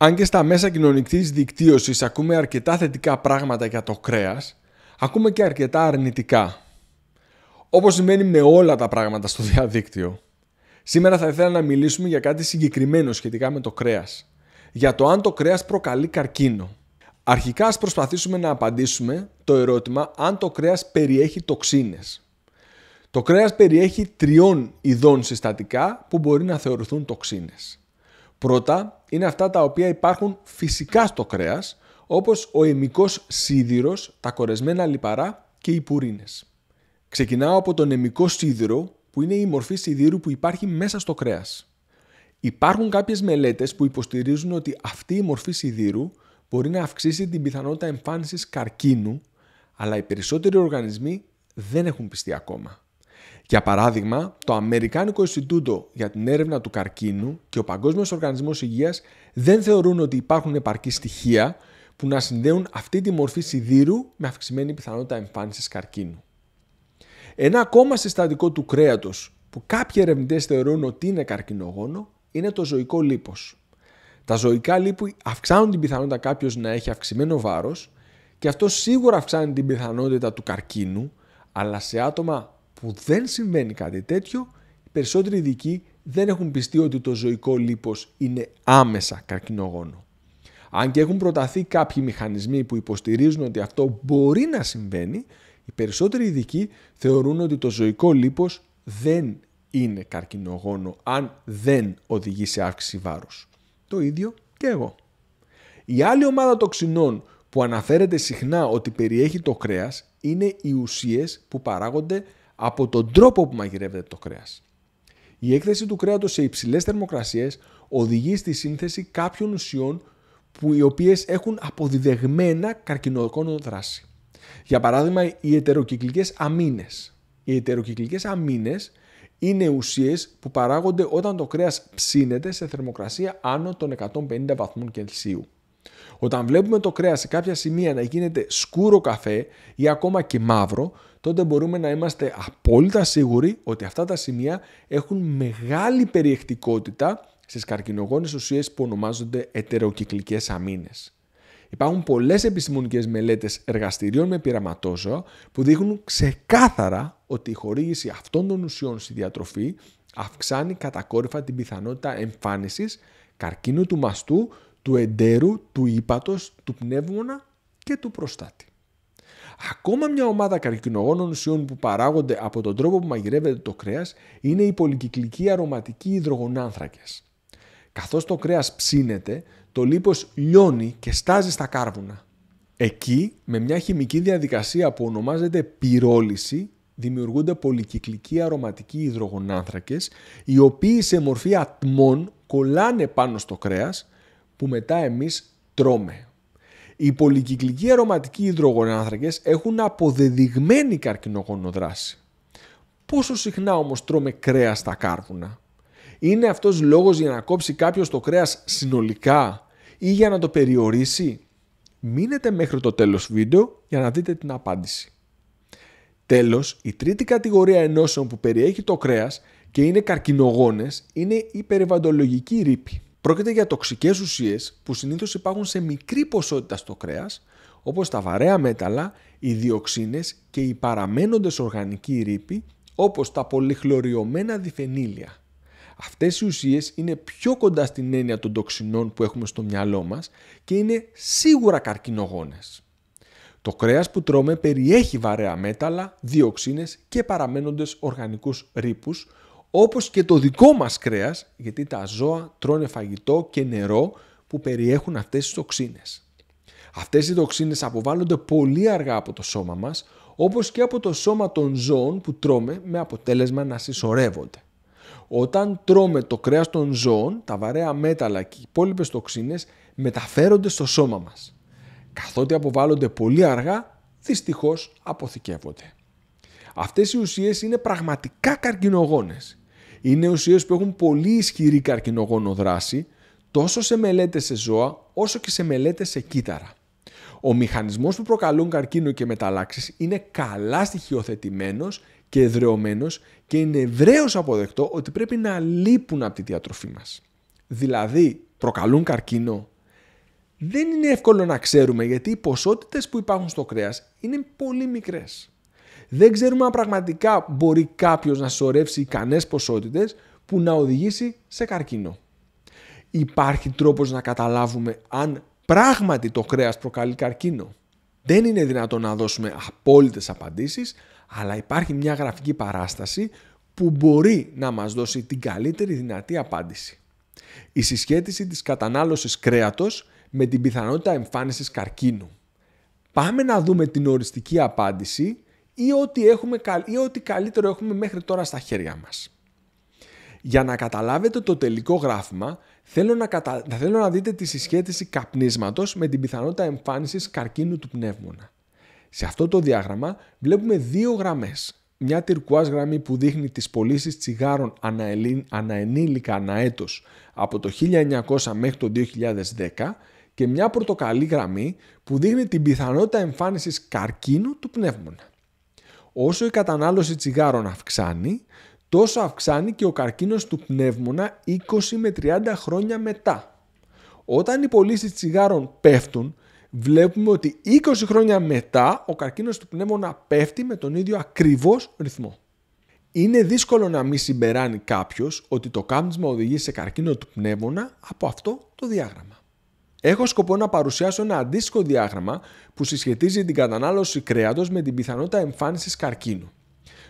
Αν και στα μέσα κοινωνικής δικτύωσης ακούμε αρκετά θετικά πράγματα για το κρέας, ακούμε και αρκετά αρνητικά. Όπως σημαίνει με όλα τα πράγματα στο διαδίκτυο. Σήμερα θα ήθελα να μιλήσουμε για κάτι συγκεκριμένο σχετικά με το κρέας. Για το αν το κρέας προκαλεί καρκίνο. Αρχικά ας προσπαθήσουμε να απαντήσουμε το ερώτημα αν το κρέας περιέχει τοξίνες. Το κρέας περιέχει τριών ειδών συστατικά που μπορεί να θεωρηθούν τοξίνες. Πρώτα, είναι αυτά τα οποία υπάρχουν φυσικά στο κρέας, όπως ο εμικός σίδηρος, τα κορεσμένα λιπαρά και οι πουρίνες. Ξεκινάω από τον εμικό σίδηρο, που είναι η μορφή σιδήρου που υπάρχει μέσα στο κρέας. Υπάρχουν κάποιες μελέτες που υποστηρίζουν ότι αυτή η μορφή σιδήρου μπορεί να αυξήσει την πιθανότητα εμφάνισης καρκίνου, αλλά οι περισσότεροι οργανισμοί δεν έχουν πιστεί ακόμα. Για παράδειγμα, το Αμερικάνικο Ινστιτούτο για την Έρευνα του Καρκίνου και ο Παγκόσμιος Οργανισμός Υγείας δεν θεωρούν ότι υπάρχουν επαρκή στοιχεία που να συνδέουν αυτή τη μορφή σιδήρου με αυξημένη πιθανότητα εμφάνισης καρκίνου. Ένα ακόμα συστατικό του κρέατος που κάποιοι ερευνητές θεωρούν ότι είναι καρκινογόνο είναι το ζωικό λίπος. Τα ζωικά λίπη αυξάνουν την πιθανότητα κάποιος να έχει αυξημένο βάρος και αυτό σίγουρα αυξάνει την πιθανότητα του καρκίνου, αλλά σε άτομα που δεν συμβαίνει κάτι τέτοιο, οι περισσότεροι ειδικοί δεν έχουν πιστεί ότι το ζωικό λίπος είναι άμεσα καρκινογόνο. Αν και έχουν προταθεί κάποιοι μηχανισμοί που υποστηρίζουν ότι αυτό μπορεί να συμβαίνει, οι περισσότεροι ειδικοί θεωρούν ότι το ζωικό λίπος δεν είναι καρκινογόνο αν δεν οδηγεί σε αύξηση βάρους. Το ίδιο και εγώ. Η άλλη ομάδα τοξινών που αναφέρεται συχνά ότι περιέχει το κρέας είναι οι ουσίες που παράγονται από τον τρόπο που μαγειρεύεται το κρέας. Η έκθεση του κρέατος σε υψηλές θερμοκρασίες οδηγεί στη σύνθεση κάποιων ουσιών που οι οποίες έχουν αποδιδεγμένα καρκινογόνο δράση. Για παράδειγμα, οι ετεροκυκλικές αμίνες. Οι ετεροκυκλικές αμίνες είναι ουσίες που παράγονται όταν το κρέας ψήνεται σε θερμοκρασία άνω των 150 βαθμών Κελσίου. Όταν βλέπουμε το κρέας σε κάποια σημεία να γίνεται σκούρο καφέ ή ακόμα και μαύρο, τότε μπορούμε να είμαστε απόλυτα σίγουροι ότι αυτά τα σημεία έχουν μεγάλη περιεκτικότητα στις καρκινογόνες ουσίες που ονομάζονται ετεροκυκλικές αμήνες. Υπάρχουν πολλές επιστημονικές μελέτες εργαστηρίων με πειραματόζωα που δείχνουν ξεκάθαρα ότι η χορήγηση αυτών των ουσιών στη διατροφή αυξάνει κατακόρυφα την πιθανότητα εμφάνισης καρκίνου του μαστού, του εντέρου, του ύπατος, του πνεύμονα και του προστάτη. Ακόμα μια ομάδα καρκινογόνων ουσιών που παράγονται από τον τρόπο που μαγειρεύεται το κρέας είναι οι πολυκυκλικοί αρωματικοί υδρογονάνθρακες. Καθώς το κρέας ψήνεται, το λίπος λιώνει και στάζει στα κάρβουνα. Εκεί, με μια χημική διαδικασία που ονομάζεται πυρόληση, δημιουργούνται πολυκυκλικοί αρωματικοί υδρογονάνθρακες, οι οποίοι σε μορφή ατμών κολλάνε πάνω στο κρέας, που μετά εμείς τρώμε. Οι πολυκυκλικοί αρωματικοί υδρογονάνθρακες έχουν αποδεδειγμένη καρκινογόνο δράση. Πόσο συχνά όμως τρώμε κρέας στα κάρβουνα. Είναι αυτός λόγος για να κόψει κάποιος το κρέας συνολικά ή για να το περιορίσει. Μείνετε μέχρι το τέλος βίντεο για να δείτε την απάντηση. Τέλος, η τρίτη κατηγορία ενώσεων που περιέχει το κρέας και είναι καρκινογόνες είναι η περιβαλλοντολογική ρήπη. Πρόκειται για τοξικές ουσίες που συνήθως υπάρχουν σε μικρή ποσότητα στο κρέας, όπως τα βαρέα μέταλλα, οι διοξίνες και οι παραμένοντες οργανικοί ρήποι, όπως τα πολυχλωριωμένα διφενήλια. Αυτές οι ουσίες είναι πιο κοντά στην έννοια των τοξινών που έχουμε στο μυαλό μας και είναι σίγουρα καρκινογόνες. Το κρέας που τρώμε περιέχει βαρέα μέταλλα, διοξίνες και παραμένοντες οργανικούς ρήπους όπως και το δικό μας κρέας, γιατί τα ζώα τρώνε φαγητό και νερό που περιέχουν αυτές τις τοξίνες. Αυτές οι τοξίνες αποβάλλονται πολύ αργά από το σώμα μας, όπως και από το σώμα των ζώων που τρώμε με αποτέλεσμα να συσσωρεύονται. Όταν τρώμε το κρέας των ζώων, τα βαρέα μέταλλα και οι υπόλοιπες τοξίνες μεταφέρονται στο σώμα μας. Καθότι αποβάλλονται πολύ αργά, δυστυχώς αποθηκεύονται. Αυτές οι ουσίες είναι πραγματικά καρκινογόνες είναι ουσίες που έχουν πολύ ισχυρή καρκινογόνο δράση τόσο σε μελέτες σε ζώα όσο και σε μελέτες σε κύτταρα. Ο μηχανισμός που προκαλούν καρκίνο και μεταλλάξεις είναι καλά στοιχειοθετημένος και εδρεωμένος και είναι ευρέως αποδεκτό ότι πρέπει να λείπουν από τη διατροφή μας. Δηλαδή, προκαλούν καρκίνο. Δεν είναι εύκολο να ξέρουμε γιατί οι ποσότητες που υπάρχουν στο κρέας είναι πολύ μικρές δεν ξέρουμε αν πραγματικά μπορεί κάποιος να σωρεύσει ικανές ποσότητες που να οδηγήσει σε καρκίνο. Υπάρχει τρόπος να καταλάβουμε αν πράγματι το κρέας προκαλεί καρκίνο. Δεν είναι δυνατόν να δώσουμε απόλυτες απαντήσεις, αλλά υπάρχει μια γραφική παράσταση που μπορεί να μας δώσει την καλύτερη δυνατή απάντηση. Η συσχέτιση της κατανάλωσης κρέατος με την πιθανότητα εμφάνισης καρκίνου. Πάμε να δούμε την οριστική απάντηση ή ό,τι, έχουμε, ή ό,τι καλύτερο έχουμε μέχρι τώρα στα χέρια μας. Για να καταλάβετε το τελικό γράφημα, θέλω να, κατα... θέλω να δείτε τη συσχέτιση καπνίσματος με την πιθανότητα εμφάνισης καρκίνου του πνεύμονα. Σε αυτό το διάγραμμα βλέπουμε δύο γραμμές. Μια τυρκουάς γραμμή που δείχνει τις πωλήσεις τσιγάρων αναενήλικα έτος από το 1900 μέχρι το 2010 και μια πορτοκαλί γραμμή που δείχνει την πιθανότητα εμφάνισης καρκίνου του πνεύμονα. Όσο η κατανάλωση τσιγάρων αυξάνει, τόσο αυξάνει και ο καρκίνος του πνεύμονα 20 με 30 χρόνια μετά. Όταν οι πωλήσεις τσιγάρων πέφτουν, βλέπουμε ότι 20 χρόνια μετά ο καρκίνος του πνεύμονα πέφτει με τον ίδιο ακριβώς ρυθμό. Είναι δύσκολο να μην συμπεράνει κάποιος ότι το κάμπτσμα οδηγεί σε καρκίνο του πνεύμονα από αυτό το διάγραμμα. Έχω σκοπό να παρουσιάσω ένα αντίστοιχο διάγραμμα που συσχετίζει την κατανάλωση κρέατος με την πιθανότητα εμφάνισης καρκίνου.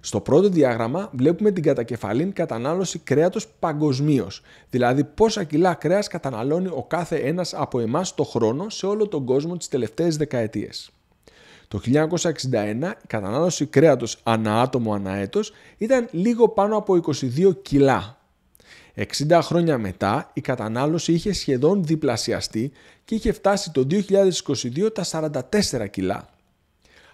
Στο πρώτο διάγραμμα βλέπουμε την κατακεφαλήν κατανάλωση κρέατος παγκοσμίως, δηλαδή πόσα κιλά κρέας καταναλώνει ο κάθε ένας από εμάς το χρόνο σε όλο τον κόσμο τις τελευταίες δεκαετίες. Το 1961 η κατανάλωση κρέατος ανά άτομο ανά έτος ήταν λίγο πάνω από 22 κιλά, 60 χρόνια μετά η κατανάλωση είχε σχεδόν διπλασιαστεί και είχε φτάσει το 2022 τα 44 κιλά.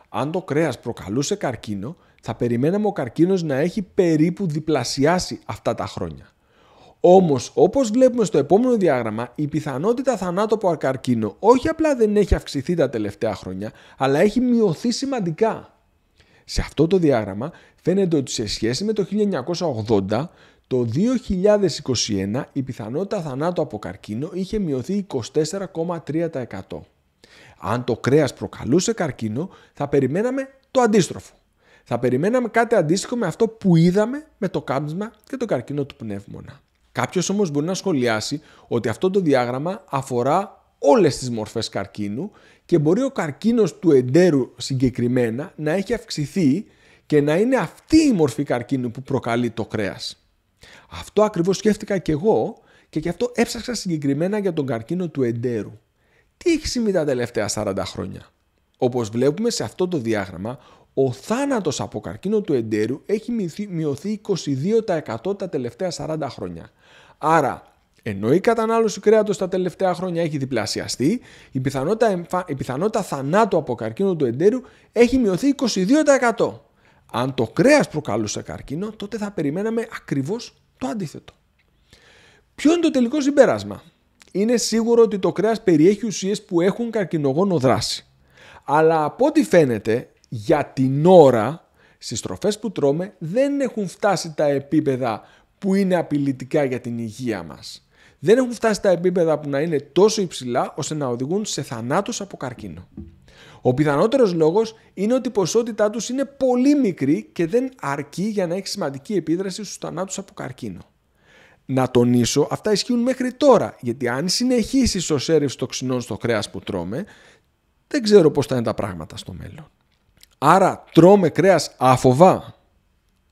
Αν το κρέας προκαλούσε καρκίνο, θα περιμέναμε ο καρκίνος να έχει περίπου διπλασιάσει αυτά τα χρόνια. Όμως, όπως βλέπουμε στο επόμενο διάγραμμα, η πιθανότητα θανάτου από καρκίνο όχι απλά δεν έχει αυξηθεί τα τελευταία χρόνια, αλλά έχει μειωθεί σημαντικά. Σε αυτό το διάγραμμα φαίνεται ότι σε σχέση με το 1980, το 2021 η πιθανότητα θανάτου από καρκίνο είχε μειωθεί 24,3%. Αν το κρέας προκαλούσε καρκίνο, θα περιμέναμε το αντίστροφο. Θα περιμέναμε κάτι αντίστοιχο με αυτό που είδαμε με το κάμπισμα και το καρκίνο του πνεύμονα. Κάποιος όμως μπορεί να σχολιάσει ότι αυτό το διάγραμμα αφορά όλες τις μορφές καρκίνου και μπορεί ο καρκίνος του εντέρου συγκεκριμένα να έχει αυξηθεί και να είναι αυτή η μορφή καρκίνου που προκαλεί το κρέας. Αυτό ακριβώς σκέφτηκα και εγώ και γι' αυτό έψαξα συγκεκριμένα για τον καρκίνο του εντέρου. Τι έχει συμβεί τα τελευταία 40 χρόνια. Όπως βλέπουμε σε αυτό το διάγραμμα, ο θάνατος από καρκίνο του εντέρου έχει μειωθεί 22% τα τελευταία 40 χρόνια. Άρα, ενώ η κατανάλωση κρέατος τα τελευταία χρόνια έχει διπλασιαστεί, η πιθανότητα, η πιθανότητα θανάτου από καρκίνο του εντέρου έχει μειωθεί 22%. Αν το κρέας προκαλούσε καρκίνο, τότε θα περιμέναμε ακριβώς το αντίθετο. Ποιο είναι το τελικό συμπέρασμα. Είναι σίγουρο ότι το κρέας περιέχει ουσίες που έχουν καρκινογόνο δράση. Αλλά από ό,τι φαίνεται, για την ώρα, στις τροφές που τρώμε δεν έχουν φτάσει τα επίπεδα που είναι απειλητικά για την υγεία μας. Δεν έχουν φτάσει τα επίπεδα που να είναι τόσο υψηλά ώστε να οδηγούν σε θανάτους από καρκίνο. Ο πιθανότερος λόγος είναι ότι η ποσότητά τους είναι πολύ μικρή και δεν αρκεί για να έχει σημαντική επίδραση στους θανάτους από καρκίνο. Να τονίσω, αυτά ισχύουν μέχρι τώρα, γιατί αν συνεχίσεις ο σέρευση τοξινών στο κρέας που τρώμε, δεν ξέρω πώς θα είναι τα πράγματα στο μέλλον. Άρα, τρώμε κρέας αφοβά.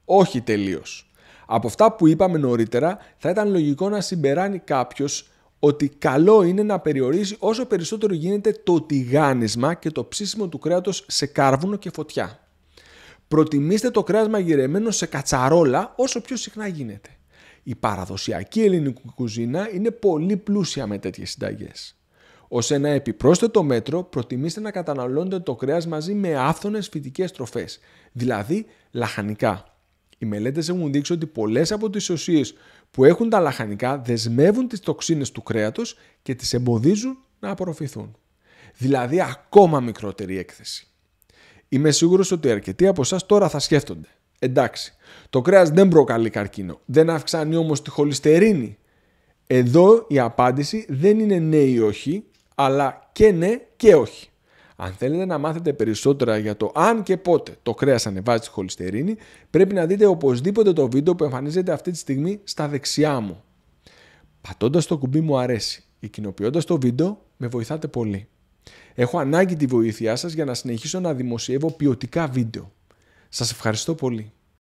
Όχι τελείως. Από αυτά που είπαμε νωρίτερα, θα ήταν λογικό να συμπεράνει κάποιος ότι καλό είναι να περιορίζεις όσο περισσότερο γίνεται το τηγάνισμα και το ψήσιμο του κρέατος σε κάρβουνο και φωτιά. Προτιμήστε το κρέας μαγειρεμένο σε κατσαρόλα όσο πιο συχνά γίνεται. Η παραδοσιακή ελληνική κουζίνα είναι πολύ πλούσια με τέτοιες συνταγές. Ως ένα επιπρόσθετο μέτρο, προτιμήστε να καταναλώνετε το κρέας μαζί με άφθονες φυτικές τροφές, δηλαδή λαχανικά. Οι μελέτες έχουν δείξει ότι πολλές από τις ουσίες που έχουν τα λαχανικά δεσμεύουν τις τοξίνες του κρέατος και τις εμποδίζουν να απορροφηθούν. Δηλαδή ακόμα μικρότερη έκθεση. Είμαι σίγουρος ότι αρκετοί από εσάς τώρα θα σκέφτονται. Εντάξει, το κρέας δεν προκαλεί καρκίνο, δεν αυξάνει όμως τη χολυστερίνη. Εδώ η απάντηση δεν είναι ναι ή όχι, αλλά και ναι και όχι. Αν θέλετε να μάθετε περισσότερα για το αν και πότε το κρέας ανεβάζει τη χολυστερίνη, πρέπει να δείτε οπωσδήποτε το βίντεο που εμφανίζεται αυτή τη στιγμή στα δεξιά μου. Πατώντας το κουμπί μου αρέσει ή κοινοποιώντα το βίντεο, με βοηθάτε πολύ. Έχω ανάγκη τη βοήθειά σας για να συνεχίσω να δημοσιεύω ποιοτικά βίντεο. Σας ευχαριστώ πολύ.